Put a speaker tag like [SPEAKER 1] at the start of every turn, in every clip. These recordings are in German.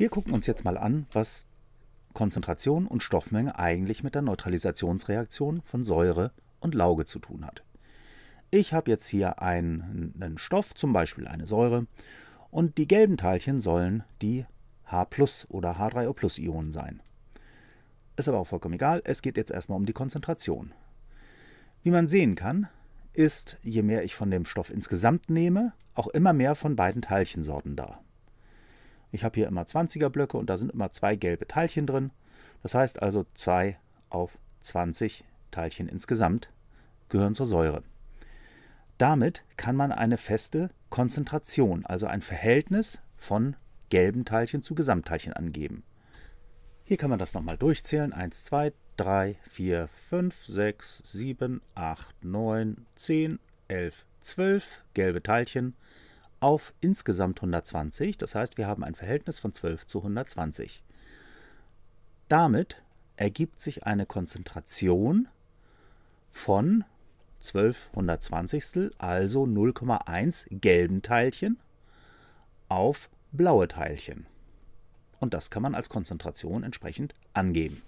[SPEAKER 1] Wir gucken uns jetzt mal an, was Konzentration und Stoffmenge eigentlich mit der Neutralisationsreaktion von Säure und Lauge zu tun hat. Ich habe jetzt hier einen, Stoff, zum Beispiel eine Säure, und die gelben Teilchen sollen die H- oder H3O-Ionen sein. Ist aber auch vollkommen egal, es geht jetzt erstmal um die Konzentration. Wie man sehen kann, ist, je mehr ich von dem Stoff insgesamt nehme, auch immer mehr von beiden Teilchensorten da. Ich habe hier immer 20er Blöcke und da sind immer zwei gelbe Teilchen drin. Das heißt also 2 auf 20 Teilchen insgesamt gehören zur Säure. Damit kann man eine feste Konzentration, also ein Verhältnis von gelben Teilchen zu Gesamtteilchen angeben. Hier kann man das nochmal durchzählen. 1, 2, 3, 4, 5, 6, 7, 8, 9, 10, 11, 12 gelbe Teilchen auf insgesamt 120. Das heißt, wir haben ein Verhältnis von 12 zu 120. Damit ergibt sich eine Konzentration von 12 120, also 0,1 gelben Teilchen auf blaue Teilchen. Und das kann man als Konzentration entsprechend angeben.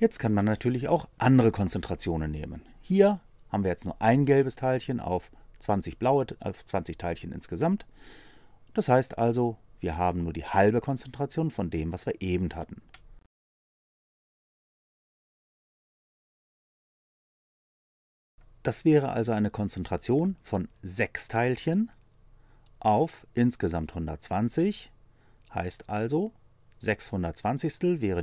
[SPEAKER 1] Jetzt kann man natürlich auch andere Konzentrationen nehmen. Hier haben wir jetzt nur ein gelbes Teilchen auf 20 blaue, auf 20 Teilchen insgesamt. Das heißt also, wir haben nur die halbe Konzentration von dem, was wir eben hatten. Das wäre also eine Konzentration von 6 Teilchen auf insgesamt 120, heißt also 620. wäre,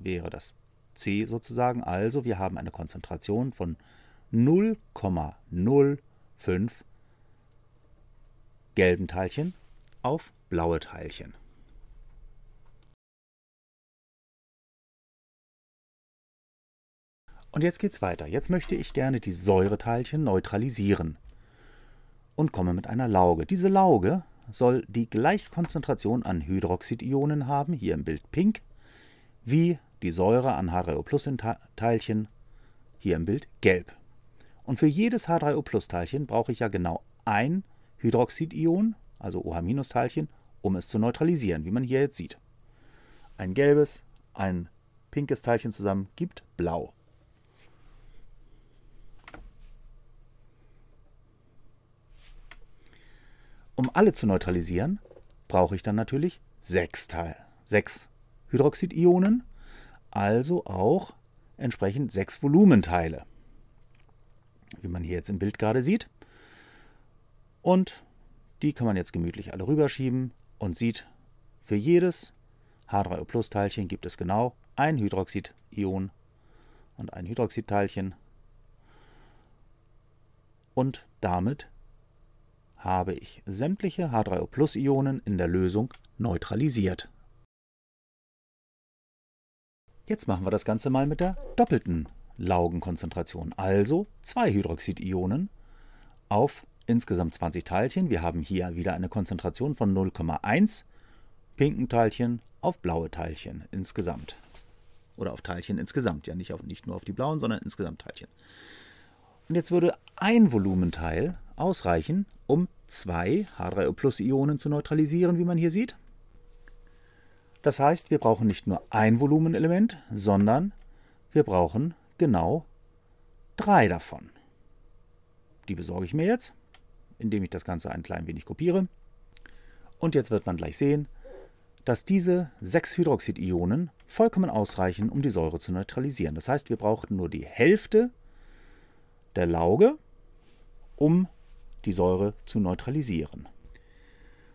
[SPEAKER 1] wäre das C sozusagen. Also wir haben eine Konzentration von 0,05 gelben Teilchen auf blaue Teilchen. Und jetzt geht's weiter. Jetzt möchte ich gerne die Säureteilchen neutralisieren und komme mit einer Lauge. Diese Lauge soll die gleiche Konzentration an Hydroxidionen haben, hier im Bild pink, wie die Säure an H3O-Plus-Teilchen, hier im Bild gelb. Und für jedes H3O-Plus-Teilchen brauche ich ja genau ein Hydroxidion, also OH-Teilchen, um es zu neutralisieren, wie man hier jetzt sieht. Ein gelbes, ein pinkes Teilchen zusammen gibt blau. Um alle zu neutralisieren, brauche ich dann natürlich sechs, Teil, sechs Hydroxidionen also auch entsprechend sechs Volumenteile, wie man hier jetzt im Bild gerade sieht. Und die kann man jetzt gemütlich alle rüberschieben und sieht, für jedes H3O Plus Teilchen gibt es genau ein Hydroxidion und ein Hydroxidteilchen. Und damit habe ich sämtliche H3O Plus Ionen in der Lösung neutralisiert. Jetzt machen wir das Ganze mal mit der doppelten Laugenkonzentration, also zwei Hydroxidionen auf insgesamt 20 Teilchen. Wir haben hier wieder eine Konzentration von 0,1 pinken Teilchen auf blaue Teilchen insgesamt. Oder auf Teilchen insgesamt, ja nicht, auf, nicht nur auf die blauen, sondern insgesamt Teilchen. Und jetzt würde ein Volumenteil ausreichen, um zwei H3O-Plus-Ionen zu neutralisieren, wie man hier sieht. Das heißt, wir brauchen nicht nur ein Volumenelement, sondern wir brauchen genau drei davon. Die besorge ich mir jetzt, indem ich das Ganze ein klein wenig kopiere. Und jetzt wird man gleich sehen, dass diese sechs Hydroxidionen vollkommen ausreichen, um die Säure zu neutralisieren. Das heißt, wir brauchten nur die Hälfte der Lauge, um die Säure zu neutralisieren.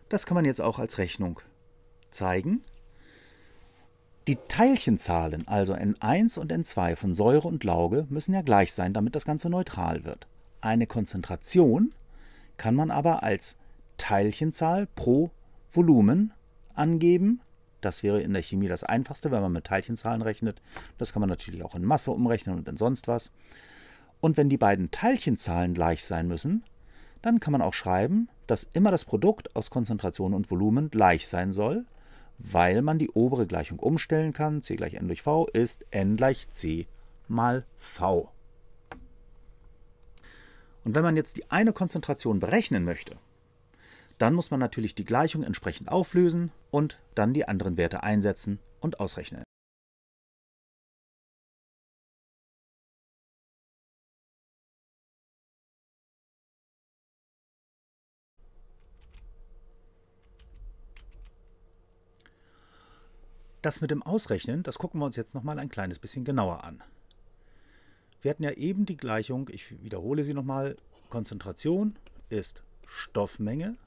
[SPEAKER 1] Das kann man jetzt auch als Rechnung zeigen. Die Teilchenzahlen, also N1 und N2 von Säure und Lauge, müssen ja gleich sein, damit das Ganze neutral wird. Eine Konzentration kann man aber als Teilchenzahl pro Volumen angeben. Das wäre in der Chemie das Einfachste, wenn man mit Teilchenzahlen rechnet. Das kann man natürlich auch in Masse umrechnen und in sonst was. Und wenn die beiden Teilchenzahlen gleich sein müssen, dann kann man auch schreiben, dass immer das Produkt aus Konzentration und Volumen gleich sein soll weil man die obere Gleichung umstellen kann. c gleich n durch v ist n gleich c mal v. Und wenn man jetzt die eine Konzentration berechnen möchte, dann muss man natürlich die Gleichung entsprechend auflösen und dann die anderen Werte einsetzen und ausrechnen. Das mit dem Ausrechnen, das gucken wir uns jetzt nochmal ein kleines bisschen genauer an. Wir hatten ja eben die Gleichung, ich wiederhole sie nochmal, Konzentration ist Stoffmenge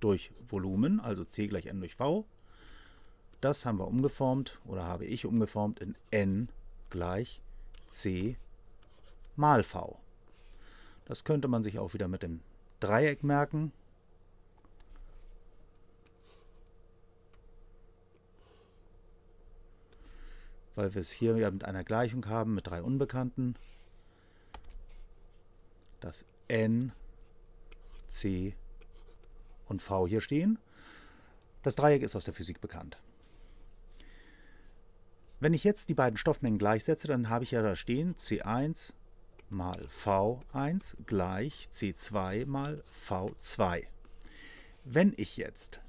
[SPEAKER 1] durch Volumen, also C gleich N durch V. Das haben wir umgeformt oder habe ich umgeformt in N gleich C mal V. Das könnte man sich auch wieder mit dem Dreieck merken. weil wir es hier ja mit einer Gleichung haben, mit drei Unbekannten. dass n, c und v hier stehen. Das Dreieck ist aus der Physik bekannt. Wenn ich jetzt die beiden Stoffmengen gleichsetze, dann habe ich ja da stehen C1 mal V1 gleich C2 mal V2. Wenn ich jetzt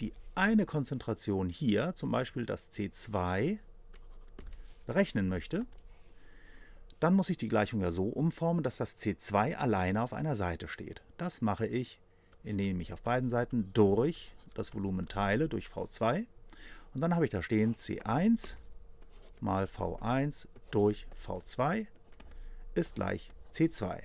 [SPEAKER 1] die eine Konzentration hier, zum Beispiel das C2, berechnen möchte, dann muss ich die Gleichung ja so umformen, dass das c2 alleine auf einer Seite steht. Das mache ich, indem ich auf beiden Seiten durch das Volumen teile, durch v2. Und dann habe ich da stehen c1 mal v1 durch v2 ist gleich c2.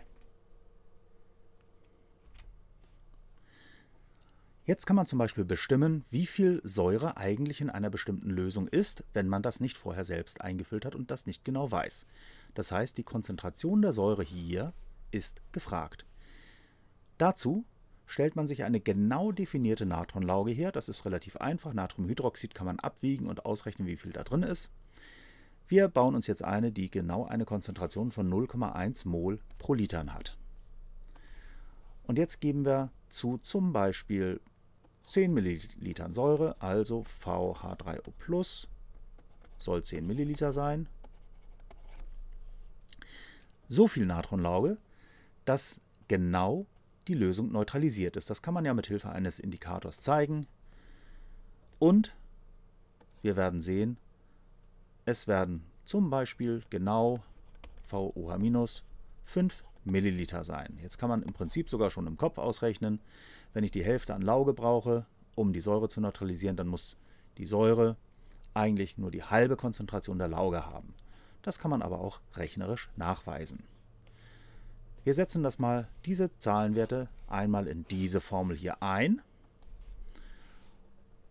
[SPEAKER 1] Jetzt kann man zum Beispiel bestimmen, wie viel Säure eigentlich in einer bestimmten Lösung ist, wenn man das nicht vorher selbst eingefüllt hat und das nicht genau weiß. Das heißt, die Konzentration der Säure hier ist gefragt. Dazu stellt man sich eine genau definierte Natronlauge her. Das ist relativ einfach. Natriumhydroxid kann man abwiegen und ausrechnen, wie viel da drin ist. Wir bauen uns jetzt eine, die genau eine Konzentration von 0,1 Mol pro Liter hat. Und jetzt geben wir zu zum Beispiel 10 Millilitern Säure, also VH3O soll 10 Milliliter sein. So viel Natronlauge, dass genau die Lösung neutralisiert ist. Das kann man ja mit Hilfe eines Indikators zeigen. Und wir werden sehen, es werden zum Beispiel genau VOH- 5 Milliliter sein. Jetzt kann man im Prinzip sogar schon im Kopf ausrechnen, wenn ich die Hälfte an Lauge brauche, um die Säure zu neutralisieren, dann muss die Säure eigentlich nur die halbe Konzentration der Lauge haben. Das kann man aber auch rechnerisch nachweisen. Wir setzen das mal, diese Zahlenwerte, einmal in diese Formel hier ein.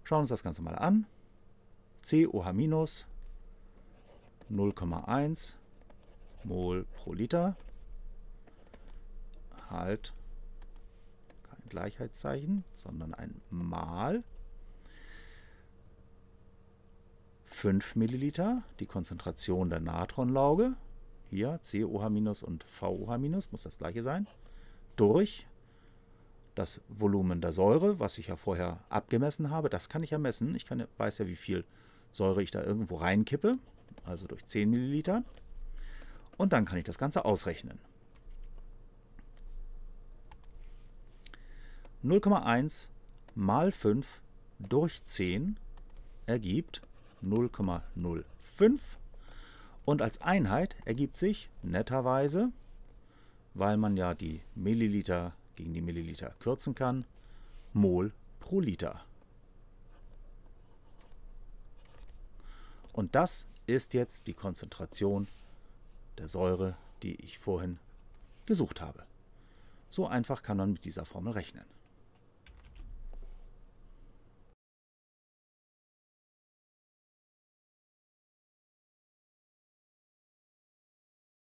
[SPEAKER 1] Schauen uns das Ganze mal an. COH 0,1 Mol pro Liter halt kein Gleichheitszeichen, sondern ein Mal. 5 Milliliter, die Konzentration der Natronlauge, hier COH- und VOH- muss das gleiche sein, durch das Volumen der Säure, was ich ja vorher abgemessen habe, das kann ich ja messen. Ich kann, weiß ja, wie viel Säure ich da irgendwo reinkippe, also durch 10 Milliliter. Und dann kann ich das Ganze ausrechnen. 0,1 mal 5 durch 10 ergibt 0,05 und als Einheit ergibt sich netterweise, weil man ja die Milliliter gegen die Milliliter kürzen kann, Mol pro Liter. Und das ist jetzt die Konzentration der Säure, die ich vorhin gesucht habe. So einfach kann man mit dieser Formel rechnen.